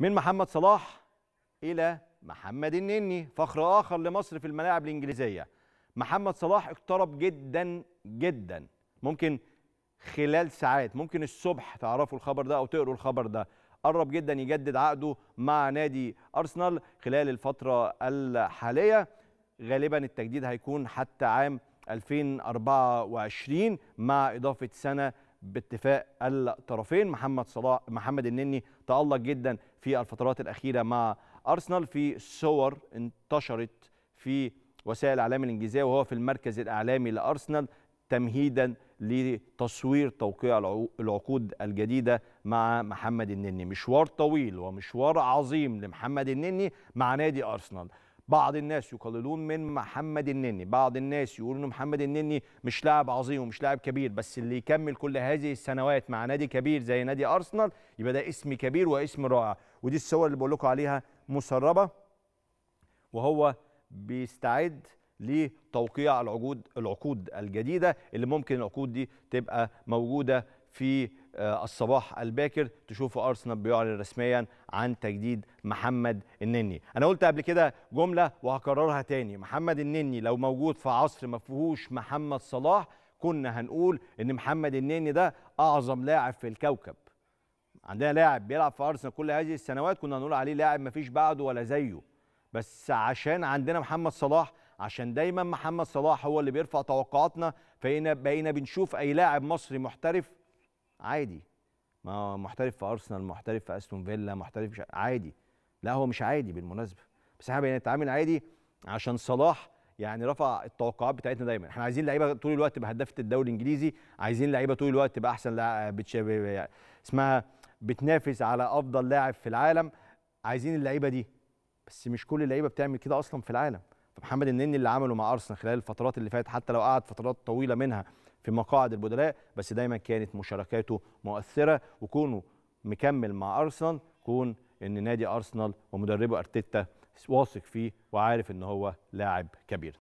من محمد صلاح إلى محمد النني فخر آخر لمصر في الملاعب الإنجليزية محمد صلاح اقترب جدا جدا ممكن خلال ساعات ممكن الصبح تعرفوا الخبر ده أو تقروا الخبر ده قرب جدا يجدد عقده مع نادي أرسنال خلال الفترة الحالية غالبا التجديد هيكون حتى عام 2024 مع إضافة سنة باتفاق الطرفين محمد صلاح محمد النني تألق جدا في الفترات الأخيرة مع أرسنال في صور انتشرت في وسائل الإعلام الإنجليزية وهو في المركز الإعلامي لأرسنال تمهيدا لتصوير توقيع العقود الجديدة مع محمد النني مشوار طويل ومشوار عظيم لمحمد النني مع نادي أرسنال بعض الناس يقللون من محمد النني بعض الناس يقولوا ان محمد النني مش لاعب عظيم ومش لاعب كبير بس اللي يكمل كل هذه السنوات مع نادي كبير زي نادي ارسنال يبقى ده اسم كبير واسم رائع ودي الصور اللي بقول لكم عليها مسربه وهو بيستعد لتوقيع العقود العقود الجديده اللي ممكن العقود دي تبقى موجوده في آه، الصباح الباكر تشوفوا ارسنال بيعلن رسميا عن تجديد محمد النني انا قلت قبل كده جمله وهكررها تاني محمد النني لو موجود في عصر ما فيهوش محمد صلاح كنا هنقول ان محمد النني ده اعظم لاعب في الكوكب عندنا لاعب بيلعب في ارسنال كل هذه السنوات كنا هنقول عليه لاعب ما فيش بعده ولا زيه بس عشان عندنا محمد صلاح عشان دايما محمد صلاح هو اللي بيرفع توقعاتنا فبقينا بنشوف اي لاعب مصري محترف عادي ما هو محترف في ارسنال محترف في استون فيلا محترف مش عادي لا هو مش عادي بالمناسبه بس احنا بنتعامل عادي عشان صلاح يعني رفع التوقعات بتاعتنا دايما احنا عايزين لعيبه طول الوقت تبقى هدافه الدوري الانجليزي عايزين لعيبه طول الوقت تبقى احسن لاعب يعني اسمها بتنافس على افضل لاعب في العالم عايزين اللعيبه دي بس مش كل اللعيبه بتعمل كده اصلا في العالم فمحمد النني اللي عمله مع ارسنال خلال الفترات اللي فاتت حتى لو قعد فترات طويله منها في مقاعد البدلاء بس دايما كانت مشاركاته مؤثره وكونه مكمل مع ارسنال كون ان نادي ارسنال ومدربه ارتيتا واثق فيه وعارف ان هو لاعب كبير